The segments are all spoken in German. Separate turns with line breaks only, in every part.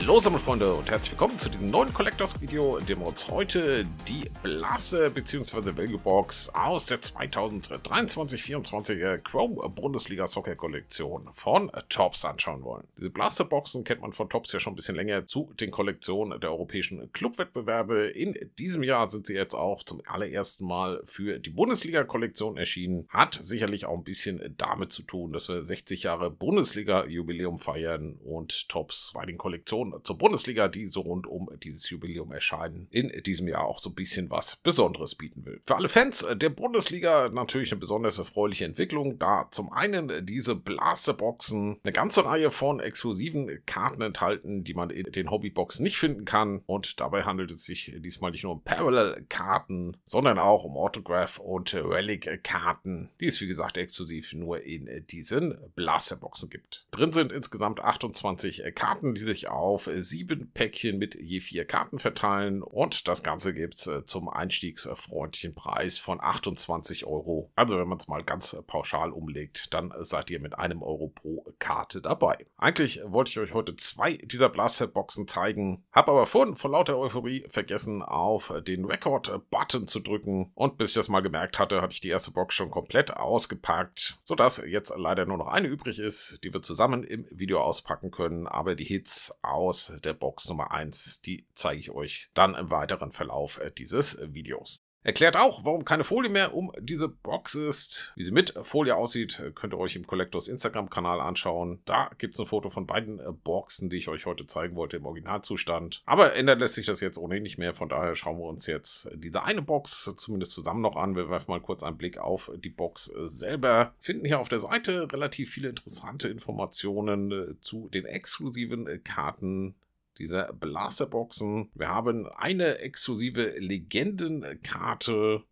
Hallo Sammelfreunde und herzlich willkommen zu diesem neuen Collectors Video, in dem wir uns heute die Blase bzw. Value-Box aus der 2023 24 Chrome Bundesliga Soccer Kollektion von Tops anschauen wollen. Diese Blase-Boxen kennt man von Tops ja schon ein bisschen länger zu den Kollektionen der europäischen Clubwettbewerbe. In diesem Jahr sind sie jetzt auch zum allerersten Mal für die Bundesliga Kollektion erschienen. Hat sicherlich auch ein bisschen damit zu tun, dass wir 60 Jahre Bundesliga Jubiläum feiern und Tops bei den Kollektionen Reaktionen zur Bundesliga, die so rund um dieses Jubiläum erscheinen, in diesem Jahr auch so ein bisschen was Besonderes bieten will. Für alle Fans äh, der Bundesliga natürlich eine besonders erfreuliche Entwicklung, da zum einen diese Blasterboxen eine ganze Reihe von exklusiven Karten enthalten, die man in den Hobbyboxen nicht finden kann. Und dabei handelt es sich diesmal nicht nur um Parallel-Karten, sondern auch um Autograph- und Relic-Karten, die es wie gesagt exklusiv nur in diesen Blasterboxen gibt. Drin sind insgesamt 28 äh, Karten, die sich auf sieben Päckchen mit je vier Karten verteilen und das Ganze gibt es äh, zum einstiegsfreundlichen Preis von 28 Euro. Also wenn man es mal ganz äh, pauschal umlegt, dann äh, seid ihr mit einem Euro pro Karte dabei. Eigentlich wollte ich euch heute zwei dieser Blaster-Boxen zeigen, habe aber vorhin vor lauter Euphorie vergessen, auf den Record-Button zu drücken und bis ich das mal gemerkt hatte, hatte ich die erste Box schon komplett ausgepackt, sodass jetzt leider nur noch eine übrig ist, die wir zusammen im Video auspacken können, aber die Hits aus der Box Nummer 1. Die zeige ich euch dann im weiteren Verlauf äh, dieses äh, Videos. Erklärt auch, warum keine Folie mehr um diese Box ist. Wie sie mit Folie aussieht, könnt ihr euch im Collectors Instagram-Kanal anschauen. Da gibt es ein Foto von beiden äh, Boxen, die ich euch heute zeigen wollte im Originalzustand. Aber ändert lässt sich das jetzt ohnehin nicht mehr. Von daher schauen wir uns jetzt äh, diese eine Box äh, zumindest zusammen noch an. Wir werfen mal kurz einen Blick auf die Box selber. Finden hier auf der Seite relativ viele interessante Informationen zu den exklusiven Karten dieser Blasterboxen. Wir haben eine exklusive Legendenkarte,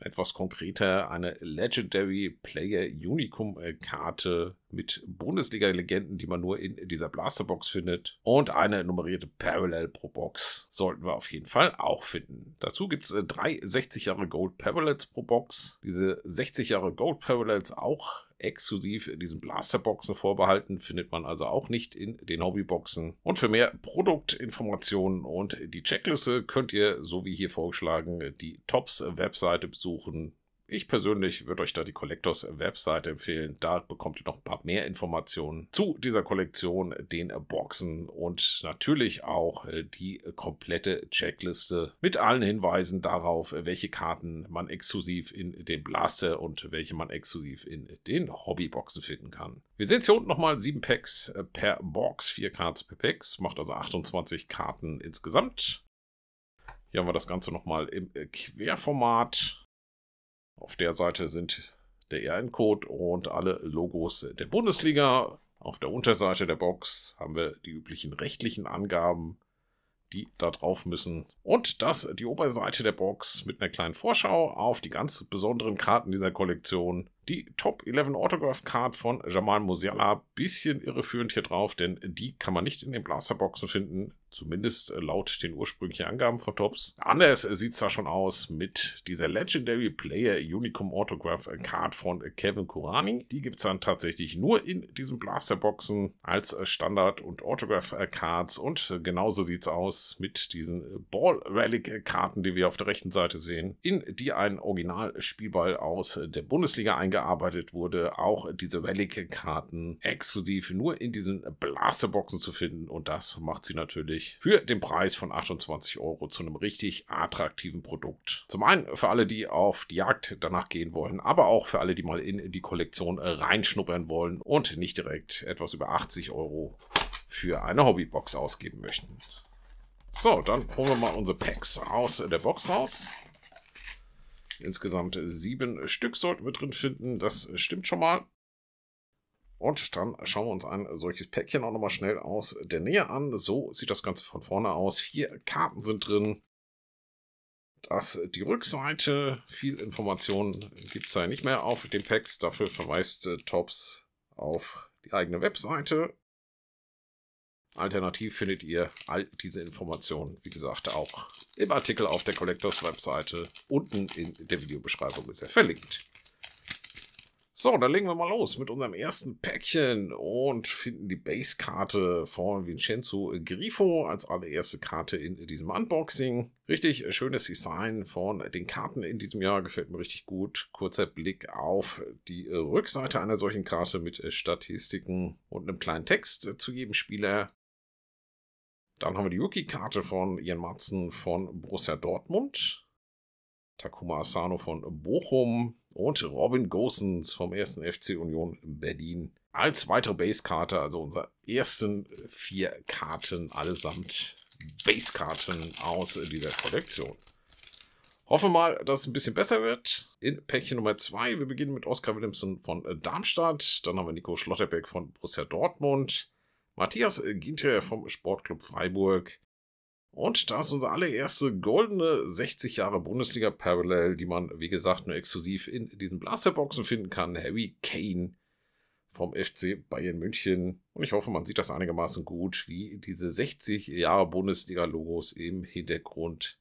etwas konkreter eine Legendary Player Unicum äh, Karte mit Bundesliga-Legenden, die man nur in dieser Blasterbox findet. Und eine nummerierte Parallel Pro Box sollten wir auf jeden Fall auch finden. Dazu gibt es äh, drei 60 Jahre Gold Parallels pro Box. Diese 60 Jahre Gold Parallels auch exklusiv diesen Blasterboxen vorbehalten, findet man also auch nicht in den Hobbyboxen. Und für mehr Produktinformationen und die Checkliste könnt ihr, so wie hier vorgeschlagen, die Tops-Webseite besuchen ich persönlich würde euch da die Collectors Webseite empfehlen. Da bekommt ihr noch ein paar mehr Informationen zu dieser Kollektion, den Boxen und natürlich auch äh, die komplette Checkliste mit allen Hinweisen darauf, welche Karten man exklusiv in den Blaster und welche man exklusiv in den Hobbyboxen finden kann. Wir sehen es hier unten nochmal 7 Packs äh, per Box, 4 Cards per Packs, macht also 28 Karten insgesamt. Hier haben wir das Ganze nochmal im äh, Querformat. Auf der Seite sind der ERN-Code und alle Logos der Bundesliga. Auf der Unterseite der Box haben wir die üblichen rechtlichen Angaben, die da drauf müssen. Und das die Oberseite der Box mit einer kleinen Vorschau auf die ganz besonderen Karten dieser Kollektion. Die Top 11 Autograph Card von Jamal Musiala. Bisschen irreführend hier drauf, denn die kann man nicht in den Blasterboxen finden zumindest äh, laut den ursprünglichen Angaben von Tops. Anders sieht es da schon aus mit dieser Legendary Player Unicum Autograph Card von Kevin Kurani. Die gibt es dann tatsächlich nur in diesen Blasterboxen als Standard- und Autograph Cards und äh, genauso sieht es aus mit diesen Ball Relic Karten, die wir auf der rechten Seite sehen, in die ein Originalspielball aus der Bundesliga eingearbeitet wurde. Auch diese Relic Karten exklusiv nur in diesen Blasterboxen zu finden und das macht sie natürlich natürlich für den Preis von 28 Euro zu einem richtig attraktiven Produkt. Zum einen für alle, die auf die Jagd danach gehen wollen, aber auch für alle, die mal in die Kollektion äh, reinschnuppern wollen und nicht direkt etwas über 80 Euro für eine Hobbybox ausgeben möchten. So, dann holen wir mal unsere Packs aus der Box raus. Insgesamt sieben Stück sollten wir drin finden. Das stimmt schon mal. Und dann schauen wir uns ein solches Päckchen auch nochmal schnell aus der Nähe an. So sieht das Ganze von vorne aus. Vier Karten sind drin. Das, die Rückseite, viel Informationen gibt es ja nicht mehr auf den Packs. Dafür verweist äh, Tops auf die eigene Webseite. Alternativ findet ihr all diese Informationen, wie gesagt, auch im Artikel auf der Collectors Webseite. Unten in der Videobeschreibung ist er verlinkt. So, dann legen wir mal los mit unserem ersten Päckchen und finden die Base-Karte von Vincenzo Grifo als allererste Karte in diesem Unboxing. Richtig äh, schönes Design von den Karten in diesem Jahr, gefällt mir richtig gut. Kurzer Blick auf die äh, Rückseite einer solchen Karte mit äh, Statistiken und einem kleinen Text zu jedem Spieler. Dann haben wir die yuki karte von Ian Matzen von Borussia Dortmund. Takuma Asano von Bochum, und Robin Gosens vom ersten FC Union Berlin als weitere Basekarten, also unsere ersten vier Karten allesamt Basekarten aus dieser Kollektion. Hoffen mal, dass es ein bisschen besser wird. In Päckchen Nummer 2, wir beginnen mit Oskar Willemsen von Darmstadt, dann haben wir Nico Schlotterbeck von Borussia Dortmund, Matthias Ginter vom Sportclub Freiburg, und da ist unsere allererste goldene 60 Jahre Bundesliga Parallel, die man, wie gesagt, nur exklusiv in diesen Blasterboxen finden kann. Harry Kane vom FC Bayern München. Und ich hoffe, man sieht das einigermaßen gut, wie diese 60 Jahre Bundesliga-Logos im Hintergrund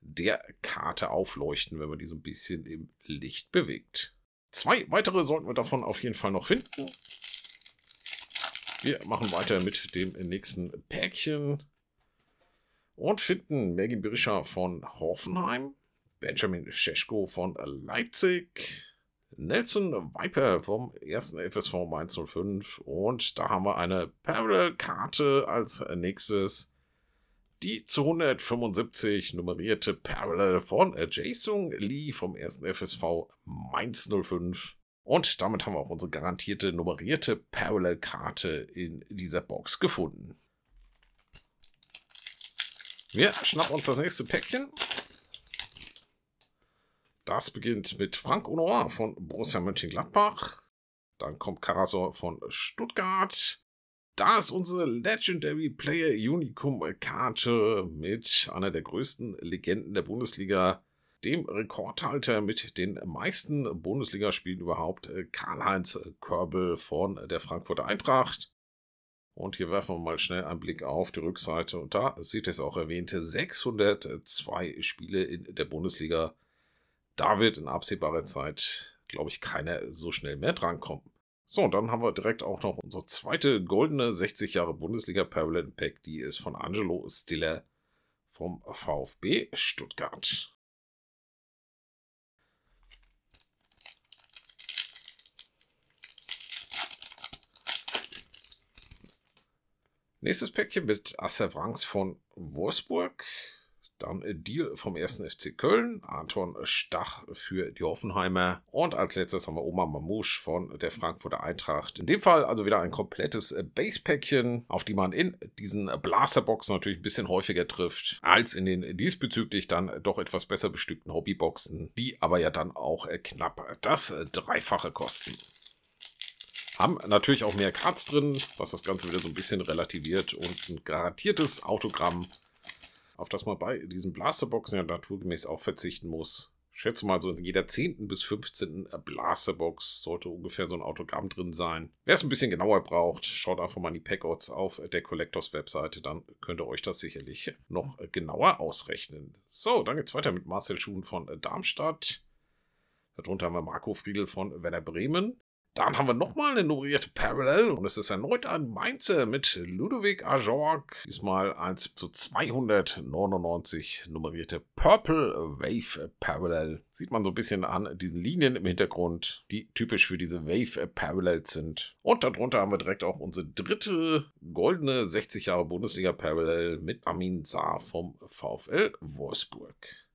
der Karte aufleuchten, wenn man die so ein bisschen im Licht bewegt. Zwei weitere sollten wir davon auf jeden Fall noch finden. Wir machen weiter mit dem nächsten Päckchen und finden Maggie Birischer von Hoffenheim, Benjamin Scheschko von Leipzig, Nelson Viper vom 1. FSV Mainz 05 und da haben wir eine Parallel-Karte als nächstes. Die zu 175 nummerierte Parallel von Jason Lee vom 1. FSV Mainz 05. Und damit haben wir auch unsere garantierte nummerierte Parallel-Karte in dieser Box gefunden. Wir schnappen uns das nächste Päckchen. Das beginnt mit Frank Honor von Borussia Mönchengladbach. Dann kommt Karasor von Stuttgart. Da ist unsere Legendary Player Unicum Karte mit einer der größten Legenden der Bundesliga, dem Rekordhalter mit den meisten Bundesligaspielen überhaupt, Karl-Heinz Körbel von der Frankfurter Eintracht. Und hier werfen wir mal schnell einen Blick auf die Rückseite. Und da seht ihr es auch erwähnte, 602 Spiele in der Bundesliga. Da wird in absehbarer Zeit, glaube ich, keiner so schnell mehr drankommen. So, und dann haben wir direkt auch noch unsere zweite goldene 60 Jahre Bundesliga Parallel Pack. Die ist von Angelo Stiller vom VfB Stuttgart. Nächstes Päckchen mit Asse Franks von Wolfsburg. Dann Deal vom 1. FC Köln, Anton Stach für die Hoffenheimer und als letztes haben wir Oma Mamouche von der Frankfurter Eintracht. In dem Fall also wieder ein komplettes äh, Base-Päckchen, auf die man in diesen Blasterboxen natürlich ein bisschen häufiger trifft, als in den diesbezüglich dann doch etwas besser bestückten Hobbyboxen, die aber ja dann auch äh, knapp das Dreifache kosten. Haben natürlich auch mehr Cards drin, was das Ganze wieder so ein bisschen relativiert und ein garantiertes Autogramm, auf das man bei diesen Blasterboxen ja naturgemäß auch verzichten muss. schätze mal, so in jeder 10. bis 15. Blasterbox sollte ungefähr so ein Autogramm drin sein. Wer es ein bisschen genauer braucht, schaut einfach mal in die Packots auf der Collectors Webseite, dann könnt ihr euch das sicherlich noch genauer ausrechnen. So, dann geht's weiter mit Marcel Schuhen von Darmstadt. Darunter haben wir Marco Friedl von Werder Bremen. Dann haben wir nochmal eine nummerierte Parallel und es ist erneut ein Mainzer mit Ludovic Ajorg, diesmal 1 zu 299 nummerierte Purple Wave Parallel. Sieht man so ein bisschen an diesen Linien im Hintergrund, die typisch für diese Wave Parallels sind. Und darunter haben wir direkt auch unsere dritte goldene 60 Jahre Bundesliga Parallel mit Amin Saar vom VfL Wolfsburg.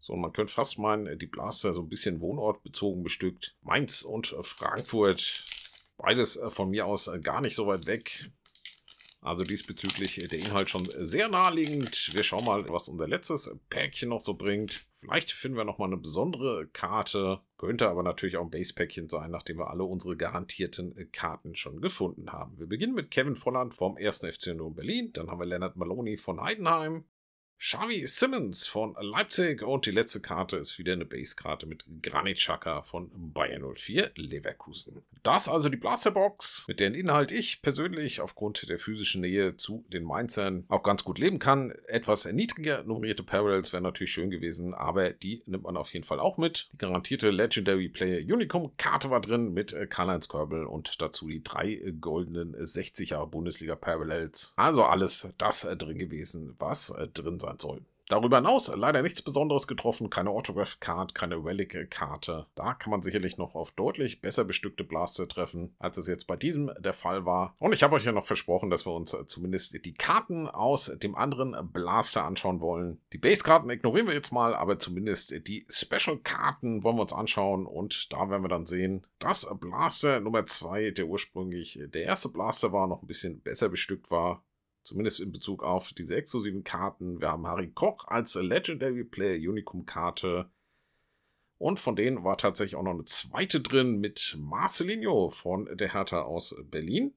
So, man könnte fast meinen, äh, die Blaster so ein bisschen wohnortbezogen bestückt. Mainz und äh, Frankfurt, beides äh, von mir aus gar nicht so weit weg. Also diesbezüglich der Inhalt schon sehr naheliegend. Wir schauen mal, was unser letztes Päckchen noch so bringt. Vielleicht finden wir nochmal eine besondere Karte. Könnte aber natürlich auch ein Base-Päckchen sein, nachdem wir alle unsere garantierten Karten schon gefunden haben. Wir beginnen mit Kevin Volland vom 1. FC Union Berlin. Dann haben wir Leonard Maloney von Heidenheim. Xavi Simmons von Leipzig und die letzte Karte ist wieder eine Base-Karte mit Granit Xhaka von Bayern 04 Leverkusen. Das also die Blasterbox, mit deren Inhalt ich persönlich aufgrund der physischen Nähe zu den Mainzern auch ganz gut leben kann. Etwas niedriger nummerierte Parallels wären natürlich schön gewesen, aber die nimmt man auf jeden Fall auch mit. Die garantierte Legendary Player Unicum Karte war drin mit äh, Karl-Heinz Körbel und dazu die drei äh, goldenen 60er Bundesliga Parallels. Also alles das äh, drin gewesen, was drin sein sein soll. Darüber hinaus äh, leider nichts Besonderes getroffen, keine Autograph Card, keine Relic Karte. Da kann man sicherlich noch auf deutlich besser bestückte Blaster treffen, als es jetzt bei diesem der Fall war. Und ich habe euch ja noch versprochen, dass wir uns äh, zumindest die Karten aus dem anderen Blaster anschauen wollen. Die Base-Karten ignorieren wir jetzt mal, aber zumindest die Special-Karten wollen wir uns anschauen und da werden wir dann sehen, dass Blaster Nummer 2, der ursprünglich der erste Blaster war, noch ein bisschen besser bestückt war Zumindest in Bezug auf diese exklusiven Karten. Wir haben Harry Koch als Legendary Player Unicum Karte. Und von denen war tatsächlich auch noch eine zweite drin mit Marcelinho von der Hertha aus Berlin.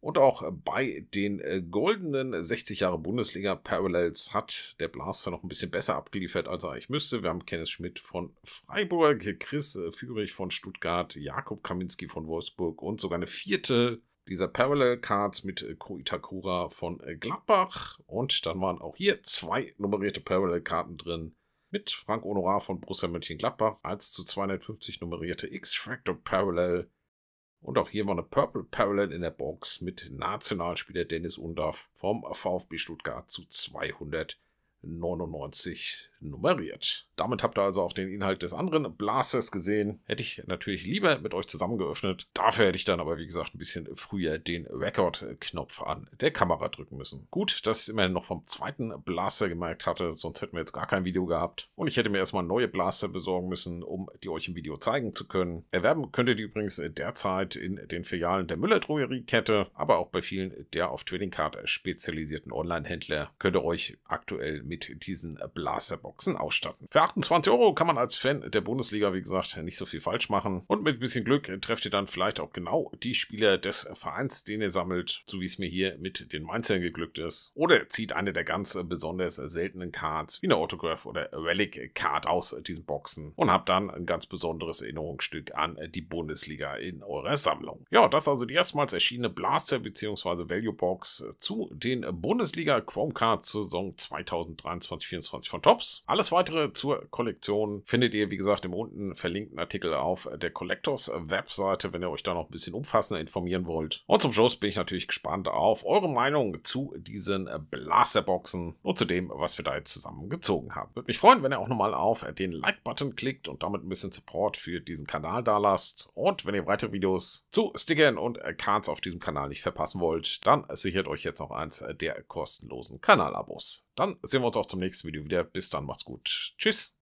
Und auch bei den äh, goldenen 60 Jahre Bundesliga Parallels hat der Blaster noch ein bisschen besser abgeliefert, als er eigentlich müsste. Wir haben Kenneth Schmidt von Freiburg, Chris äh, Führig von Stuttgart, Jakob Kaminski von Wolfsburg und sogar eine vierte dieser Parallel Card mit äh, Koitakura von äh, Gladbach. Und dann waren auch hier zwei nummerierte Parallel Karten drin. Mit Frank Honorar von Borussia Mönchengladbach als zu 250 nummerierte X-Factor Parallel. Und auch hier war eine Purple Parallel in der Box mit Nationalspieler Dennis Undaff vom VfB Stuttgart zu 200 99 nummeriert. Damit habt ihr also auch den Inhalt des anderen Blasters gesehen. Hätte ich natürlich lieber mit euch zusammen geöffnet. Dafür hätte ich dann aber, wie gesagt, ein bisschen früher den Record-Knopf an der Kamera drücken müssen. Gut, dass ich es immerhin noch vom zweiten Blaster gemerkt hatte, sonst hätten wir jetzt gar kein Video gehabt. Und ich hätte mir erstmal neue Blaster besorgen müssen, um die euch im Video zeigen zu können. Erwerben könnt ihr die übrigens derzeit in den Filialen der Müller-Drogerie-Kette, aber auch bei vielen der auf Trading Card spezialisierten Online-Händler könnt ihr euch aktuell mit mit diesen äh, Blasterboxen ausstatten. Für 28 Euro kann man als Fan der Bundesliga, wie gesagt, nicht so viel falsch machen. Und mit ein bisschen Glück äh, trefft ihr dann vielleicht auch genau die Spieler des äh, Vereins, den ihr sammelt, so wie es mir hier mit den Mainzern geglückt ist. Oder zieht eine der ganz besonders seltenen Cards, wie eine Autograph oder Relic Card aus diesen Boxen und habt dann ein ganz besonderes Erinnerungsstück an die Bundesliga in eurer Sammlung. Ja, das also die erstmals erschienene Blaster bzw. Value Box zu den Bundesliga Chrome Cards Saison 2023. 23, 24 von Tops. Alles weitere zur Kollektion findet ihr, wie gesagt, im unten verlinkten Artikel auf der Collectors Webseite, wenn ihr euch da noch ein bisschen umfassender informieren wollt. Und zum Schluss bin ich natürlich gespannt auf eure Meinung zu diesen Blasterboxen und zu dem, was wir da jetzt zusammen gezogen haben. Würde mich freuen, wenn ihr auch nochmal auf den Like-Button klickt und damit ein bisschen Support für diesen Kanal da lasst. Und wenn ihr weitere Videos zu Stickern und Cards auf diesem Kanal nicht verpassen wollt, dann sichert euch jetzt noch eins der kostenlosen Kanalabos. Dann sehen wir uns auch zum nächsten Video wieder. Bis dann, macht's gut. Tschüss.